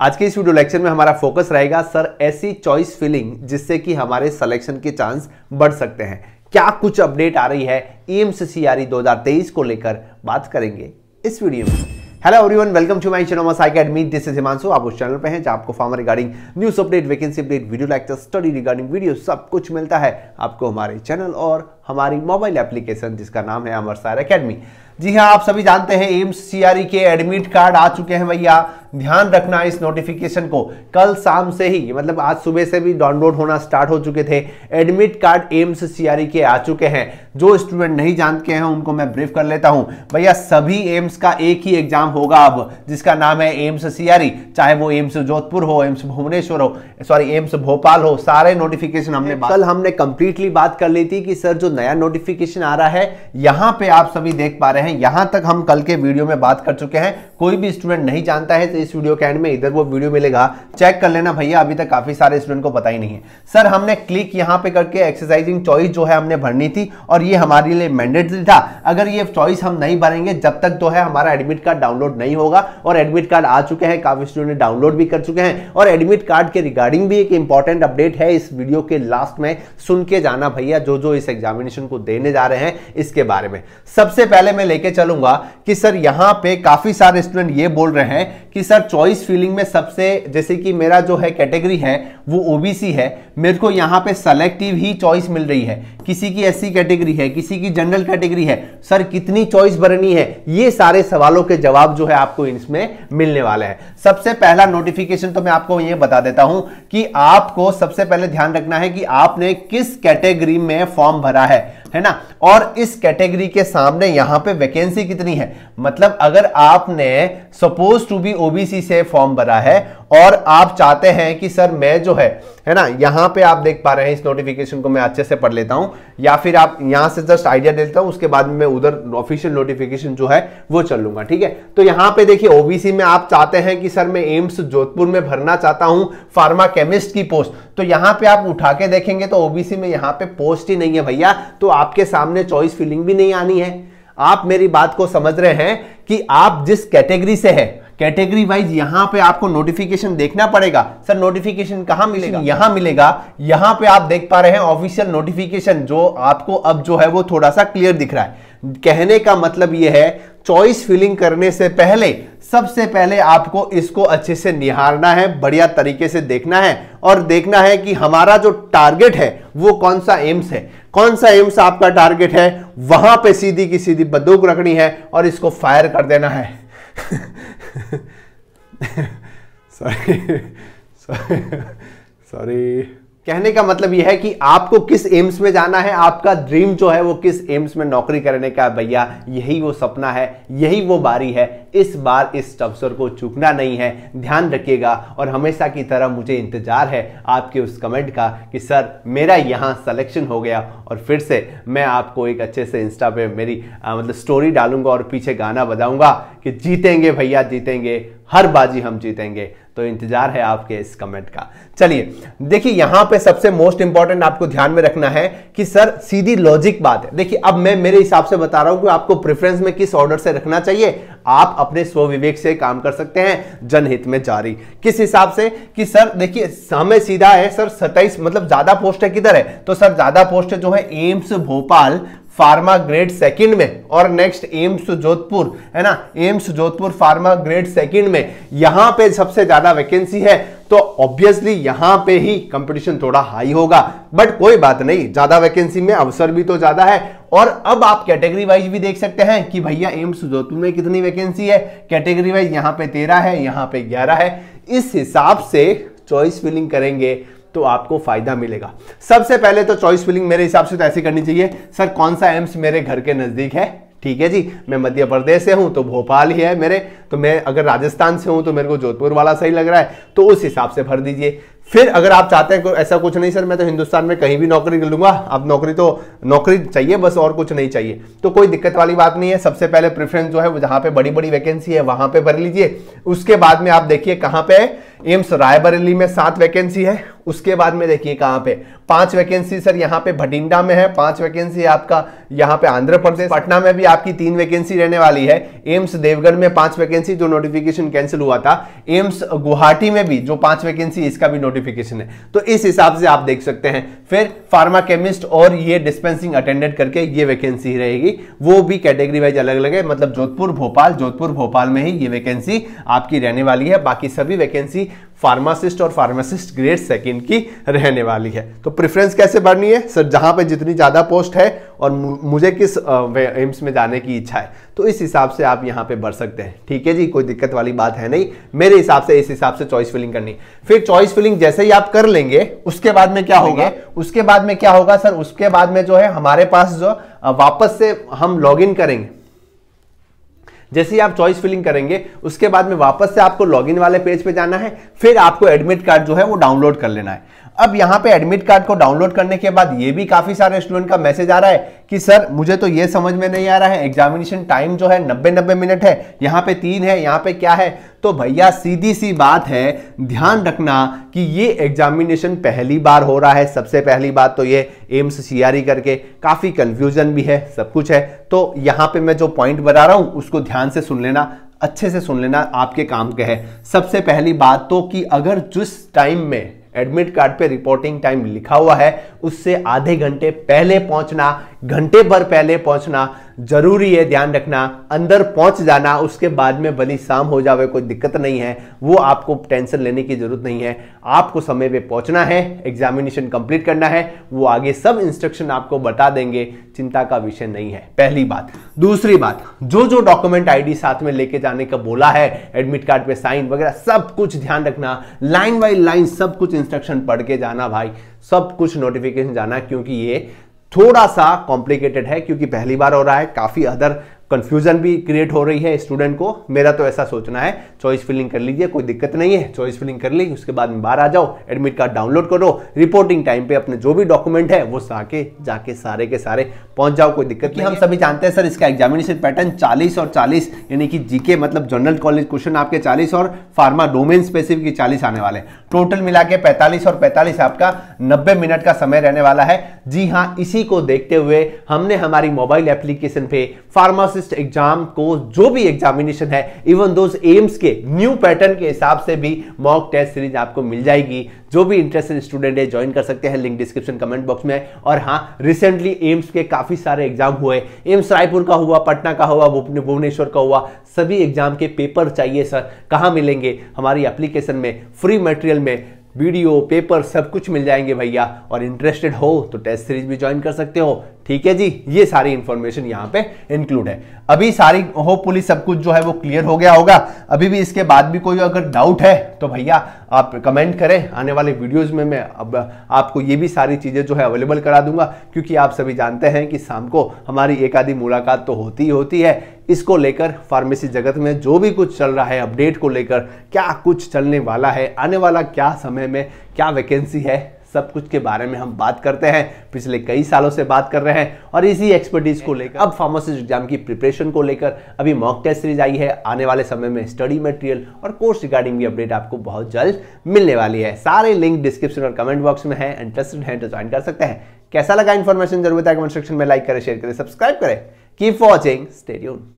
आज के इस वीडियो लेक्चर में हमारा फोकस रहेगा सर ऐसी चॉइस फिलिंग जिससे कि हमारे सिलेक्शन के चांस बढ़ सकते हैं क्या कुछ अपडेट आ रही है एएमसीसीआरई e 2023 को लेकर बात करेंगे इस वीडियो में hello everyone welcome to my channel Masa academy this is Himanshu आप उस चैनल पे हैं जहां आपको form regarding news update vacancy update video lecture study regarding video सब कुछ मिलता है आपको हमारे चैनल और हमारी मोबाइल एप्लीकेशन जिसका नाम है अमर सार अकेडमी जी हाँ आप सभी जानते हैं एम्स सी e के एडमिट कार्ड आ चुके हैं भैया ध्यान रखना इस नोटिफिकेशन को कल शाम से ही मतलब आज सुबह से भी डाउनलोड होना स्टार्ट हो चुके थे एडमिट कार्ड एम्स सी के आ चुके हैं जो स्टूडेंट नहीं जानते हैं उनको मैं ब्रीफ कर लेता हूं भैया सभी एम्स का एक ही एग्जाम होगा अब जिसका नाम है एम्स सी e। चाहे वो एम्स जोधपुर हो एम्स भुवनेश्वर हो सॉरी एम्स भोपाल हो सारे नोटिफिकेशन हमने कल हमने कंप्लीटली बात कर ली थी कि सर जो नया नोटिफिकेशन आ रहा है यहां पे आप सभी देख पा रहे हैं यहां तक हम कल के वीडियो में बात कर चुके हैं कोई भी स्टूडेंट नहीं जानता है तो इस वीडियो के एंड में इधर वो वीडियो मिलेगा चेक कर लेना भैया अभी तक काफी सारे स्टूडेंट को पता ही नहीं है सर हमने क्लिक यहाँ पे करके एक्सरसाइजिंग चॉइस जो है हमने भरनी थी और ये हमारे लिए मैंडेटरी था अगर ये चॉइस हम नहीं भरेंगे जब तक जो तो है हमारा एडमिट कार्ड डाउनलोड नहीं होगा और एडमिट कार्ड आ चुके हैं काफी स्टूडेंट डाउनलोड भी कर चुके हैं और एडमिट कार्ड के रिगार्डिंग भी एक इंपॉर्टेंट अपडेट है इस वीडियो के लास्ट में सुन के जाना भैया जो जो इस एग्जामिनेशन को देने जा रहे हैं इसके बारे में सबसे पहले मैं लेके चलूंगा कि सर यहाँ पे काफी सारे स्टूडेंट ये बोल रहे हैं कि सर चॉइस फीलिंग में सबसे जैसे कि मेरा जो है कैटेगरी है वो ओबीसी है मेरे को यहाँ पे सेलेक्टिव ही चॉइस मिल रही है किसी की एससी कैटेगरी है किसी की जनरल कैटेगरी है सर कितनी चॉइस भरनी है ये सारे सवालों के जवाब जो है आपको इसमें मिलने वाले हैं सबसे पहला नोटिफिकेशन तो मैं आपको ये बता देता हूं कि आपको सबसे पहले ध्यान रखना है कि आपने किस कैटेगरी में फॉर्म भरा है है ना और इस कैटेगरी के सामने यहां पे वैकेंसी कितनी है मतलब अगर आपने सपोज टू बी ओबीसी से फॉर्म भरा है और आप चाहते हैं कि सर मैं जो है है ना यहाँ पे आप देख पा रहे हैं इस नोटिफिकेशन को मैं अच्छे से पढ़ लेता हूँ या फिर आप यहाँ से जस्ट आइडिया दे लेता हूँ उसके बाद में उधर ऑफिशियल नोटिफिकेशन जो है वो चल लूंगा ठीक है तो यहाँ पे देखिए ओबीसी में आप चाहते हैं कि सर मैं एम्स जोधपुर में भरना चाहता हूँ फार्मा केमिस्ट की पोस्ट तो यहाँ पे आप उठा के देखेंगे तो ओबीसी में यहाँ पे पोस्ट ही नहीं है भैया तो आपके सामने चॉइस फिलिंग भी नहीं आनी है आप मेरी बात को समझ रहे हैं कि आप जिस कैटेगरी से है कैटेगरी वाइज यहाँ पे आपको नोटिफिकेशन देखना पड़ेगा सर नोटिफिकेशन कहाँ मिलेगा यहां मिलेगा यहां पे आप देख पा रहे हैं ऑफिशियल नोटिफिकेशन जो आपको अब जो है वो थोड़ा सा क्लियर दिख रहा है कहने का मतलब यह है चॉइस फिलिंग करने से पहले सबसे पहले आपको इसको अच्छे से निहारना है बढ़िया तरीके से देखना है और देखना है कि हमारा जो टारगेट है वो कौन सा एम्स है कौन सा एम्स आपका टारगेट है वहां पे सीधी की सीधी बंदूक रखनी है और इसको फायर कर देना है sorry, sorry, sorry. कहने का मतलब यह है कि आपको किस एम्स में जाना है आपका ड्रीम जो है वो किस एम्स में नौकरी करने का भैया यही वो सपना है यही वो बारी है इस बार इस अवसर को चूकना नहीं है ध्यान रखिएगा और हमेशा की तरह मुझे इंतजार है आपके उस कमेंट का कि सर मेरा यहाँ सिलेक्शन हो गया और फिर से मैं आपको एक अच्छे से इंस्टा पे मेरी आ, मतलब स्टोरी डालूंगा और पीछे गाना बजाऊंगा कि जीतेंगे भैया जीतेंगे हर बाजी हम जीतेंगे तो इंतजार है आपके इस कमेंट का चलिए देखिए यहां पे सबसे मोस्ट इंपॉर्टेंट आपको ध्यान में रखना है कि सर सीधी लॉजिक बात है देखिए अब मैं मेरे हिसाब से बता रहा हूं कि आपको प्रेफरेंस में किस ऑर्डर से रखना चाहिए आप अपने स्वविवेक से काम कर सकते हैं जनहित में जारी किस हिसाब से कि सर देखिए समय सीधा है सर सत्ताईस मतलब ज्यादा पोस्ट है किधर है तो सर ज्यादा पोस्ट है जो है AIIMS Bhopal pharma grade second में और नेक्स्ट एम्स जोधपुर है ना AIIMS Jodhpur pharma grade second में यहां पे सबसे ज्यादा वैकेंसी है तो ऑब्वियसली यहां पे ही कंपटीशन थोड़ा हाई होगा बट कोई बात नहीं ज्यादा वैकेंसी में अवसर भी तो ज्यादा है और अब आप कैटेगरी वाइज भी देख सकते हैं कि भैया एम्स जोधपुर में कितनी वैकेंसी है कैटेगरी वाइज यहाँ पे तेरह है यहाँ पे ग्यारह है इस हिसाब से चॉइस फिलिंग करेंगे तो आपको फायदा मिलेगा सबसे पहले तो चॉइस फिलिंग मेरे हिसाब से तो ऐसी करनी चाहिए सर कौन सा एम्स मेरे घर के नज़दीक है ठीक है जी मैं मध्य प्रदेश से हूं तो भोपाल ही है मेरे तो मैं अगर राजस्थान से हूं तो मेरे को जोधपुर वाला सही लग रहा है तो उस हिसाब से भर दीजिए फिर अगर आप चाहते हैं ऐसा कुछ नहीं सर मैं तो हिंदुस्तान में कहीं भी नौकरी कर लूंगा आप नौकरी तो नौकरी चाहिए बस और कुछ नहीं चाहिए तो कोई दिक्कत वाली बात नहीं है सबसे पहले प्रेफरेंस जो है वो जहाँ पे बड़ी बड़ी वैकेंसी है वहां पे भर लीजिए उसके बाद में आप देखिए कहाँ पे एम्स रायबरेली में सात वैकेंसी है उसके बाद में देखिए कहां पे पांच वैकेंसी सर यहां पे भटिंडा में है पांच वैकेंसी आपका यहां पे आंध्र प्रदेश पटना में भी आपकी तीन वैकेंसी रहने वाली है एम्स देवगढ़ में पांच वैकेंसी जो नोटिफिकेशन कैंसिल हुआ था एम्स गुवाहाटी में भी जो पांच वैकेंसी इसका भी नोटिफिकेशन है तो इस हिसाब से आप देख सकते हैं फिर फार्मा केमिस्ट और ये डिस्पेंसिंग अटेंडेंट करके ये वैकेंसी रहेगी वो भी कैटेगरी वाइज अलग अलग है मतलब जोधपुर भोपाल जोधपुर भोपाल में ही ये वैकेंसी आपकी रहने वाली है बाकी सभी वैकेंसी फार्मासिस्ट और फार्मासिस्ट ग्रेड सेकेंड की रहने वाली है तो प्रेफरेंस कैसे बढ़नी है सर जहां पर जितनी ज़्यादा पोस्ट है और मुझे किस एम्स में जाने की इच्छा है तो इस हिसाब से आप यहाँ पे बढ़ सकते हैं ठीक है जी कोई दिक्कत वाली बात है नहीं मेरे हिसाब से इस हिसाब से चॉइस फिलिंग करनी फिर चॉइस फिलिंग जैसे ही आप कर लेंगे उसके बाद में क्या होगा उसके बाद में क्या होगा सर उसके बाद में जो है हमारे पास जो वापस से हम लॉग इन करेंगे जैसे ही आप चॉइस फिलिंग करेंगे उसके बाद में वापस से आपको लॉगिन वाले पेज पे जाना है फिर आपको एडमिट कार्ड जो है वो डाउनलोड कर लेना है अब यहाँ पे एडमिट कार्ड को डाउनलोड करने के बाद ये भी काफ़ी सारे स्टूडेंट का मैसेज आ रहा है कि सर मुझे तो ये समझ में नहीं आ रहा है एग्जामिनेशन टाइम जो है नब्बे नब्बे मिनट है यहाँ पे तीन है यहाँ पे क्या है तो भैया सीधी सी बात है ध्यान रखना कि ये एग्जामिनेशन पहली बार हो रहा है सबसे पहली बात तो ये एम्स सीआरई e करके काफ़ी कन्फ्यूजन भी है सब कुछ है तो यहां पे मैं जो पॉइंट बता रहा हूं उसको ध्यान से सुन लेना अच्छे से सुन लेना आपके काम के है सबसे पहली बात तो कि अगर जिस टाइम में एडमिट कार्ड पे रिपोर्टिंग टाइम लिखा हुआ है उससे आधे घंटे पहले पहुंचना घंटे भर पहले पहुंचना जरूरी है ध्यान रखना अंदर पहुंच जाना उसके बाद में भली शाम हो जावे कोई दिक्कत नहीं है वो आपको टेंशन लेने की जरूरत नहीं है आपको समय पे पहुंचना है एग्जामिनेशन कंप्लीट करना है वो आगे सब इंस्ट्रक्शन आपको बता देंगे चिंता का विषय नहीं है पहली बात दूसरी बात जो जो डॉक्यूमेंट आईडी साथ में लेके जाने का बोला है एडमिट कार्ड पे साइन वगैरह सब कुछ ध्यान रखना लाइन बाई लाइन सब कुछ इंस्ट्रक्शन पढ़ के जाना भाई सब कुछ नोटिफिकेशन जाना क्योंकि ये थोड़ा सा कॉम्प्लिकेटेड है क्योंकि पहली बार हो रहा है काफी अदर कन्फ्यूजन भी क्रिएट हो रही है स्टूडेंट को मेरा तो ऐसा सोचना है चॉइस फिलिंग कर लीजिए कोई दिक्कत नहीं है चॉइस फिलिंग कर ली उसके बाद में बाहर आ जाओ एडमिट कार्ड डाउनलोड करो रिपोर्टिंग टाइम पे अपने जो भी डॉक्यूमेंट है वो साके जाके सारे के सारे पहुंच जाओ कोई दिक्कत नहीं हम सभी जानते हैं सर इसका एग्जामिनेशन पैटर्न चालीस और चालीस यानी कि जीके मतलब जनरल कॉलेज क्वेश्चन आपके चालीस और फार्मा डोमेन स्पेसिफिक चालीस आने वाले टोटल मिला के पैंतालीस और पैंतालीस आपका नब्बे मिनट का समय रहने वाला है जी हाँ इसी को देखते हुए हमने हमारी मोबाइल एप्लीकेशन पे फार्मा असिस्ट एग्जाम को जो भी एग्जामिनेशन है इवन दो एम्स के न्यू पैटर्न के हिसाब से भी मॉक टेस्ट सीरीज आपको मिल जाएगी जो भी इंटरेस्टेड स्टूडेंट है ज्वाइन कर सकते हैं लिंक डिस्क्रिप्शन कमेंट बॉक्स में और हाँ रिसेंटली एम्स के काफी सारे एग्जाम हुए एम्स रायपुर का हुआ पटना का हुआ भुवनेश्वर का हुआ सभी एग्जाम के पेपर चाहिए सर कहाँ मिलेंगे हमारी एप्लीकेशन में फ्री मटेरियल में वीडियो पेपर सब कुछ मिल जाएंगे भैया और इंटरेस्टेड हो तो टेस्ट सीरीज भी ज्वाइन कर सकते हो ठीक है जी ये सारी इंफॉर्मेशन यहाँ पे इंक्लूड है अभी सारी पुलिस सब कुछ जो है वो क्लियर हो गया होगा अभी भी इसके बाद भी कोई अगर डाउट है तो भैया आप कमेंट करें आने वाले वीडियोस में मैं अब आपको ये भी सारी चीज़ें जो है अवेलेबल करा दूंगा क्योंकि आप सभी जानते हैं कि शाम को हमारी एक आधी मुलाकात तो होती ही होती है इसको लेकर फार्मेसी जगत में जो भी कुछ चल रहा है अपडेट को लेकर क्या कुछ चलने वाला है आने वाला क्या समय में क्या वैकेंसी है सब कुछ के बारे में हम बात करते हैं पिछले कई सालों से बात कर रहे हैं और इसी एक्सपर्टीज को लेकर अब फार्मासिस्ट एग्जाम की प्रिपरेशन को लेकर अभी मॉक टेस्ट सीरीज आई है आने वाले समय में स्टडी मटेरियल और कोर्स रिगार्डिंग भी अपडेट आपको बहुत जल्द मिलने वाली है सारे लिंक डिस्क्रिप्शन और कमेंट बॉक्स में है इंटरेस्टेड हैं तो ज्वाइन कर सकते हैं कैसा लगा इन्फॉर्मेशन जरूरत है कमेंट सेक्शन में लाइक करें शेयर करें सब्सक्राइब करें कीप वॉचिंग स्टेडियम